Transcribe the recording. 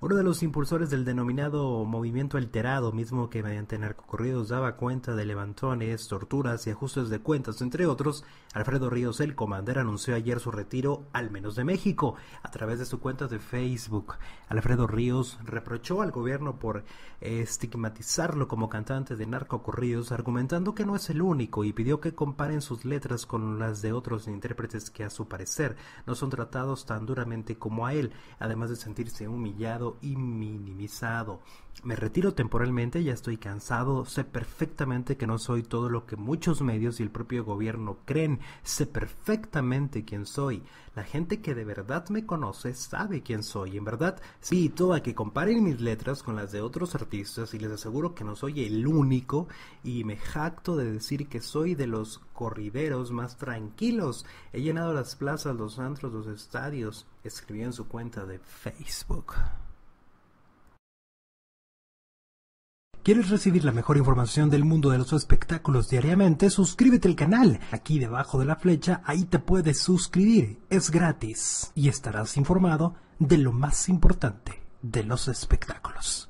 Uno de los impulsores del denominado movimiento alterado, mismo que mediante narcocorridos daba cuenta de levantones, torturas y ajustes de cuentas, entre otros, Alfredo Ríos el comandante anunció ayer su retiro, al menos de México, a través de su cuenta de Facebook. Alfredo Ríos reprochó al gobierno por eh, estigmatizarlo como cantante de narcocorridos, argumentando que no es el único y pidió que comparen sus letras con las de otros intérpretes que a su parecer no son tratados tan duramente como a él, además de sentirse humillado y minimizado. Me retiro temporalmente, ya estoy cansado, sé perfectamente que no soy todo lo que muchos medios y el propio gobierno creen, sé perfectamente quién soy. La gente que de verdad me conoce sabe quién soy, en verdad, sí, a que comparen mis letras con las de otros artistas y les aseguro que no soy el único y me jacto de decir que soy de los corrideros más tranquilos. He llenado las plazas, los antros, los estadios, escribió en su cuenta de Facebook. ¿Quieres recibir la mejor información del mundo de los espectáculos diariamente? Suscríbete al canal. Aquí debajo de la flecha, ahí te puedes suscribir. Es gratis. Y estarás informado de lo más importante de los espectáculos.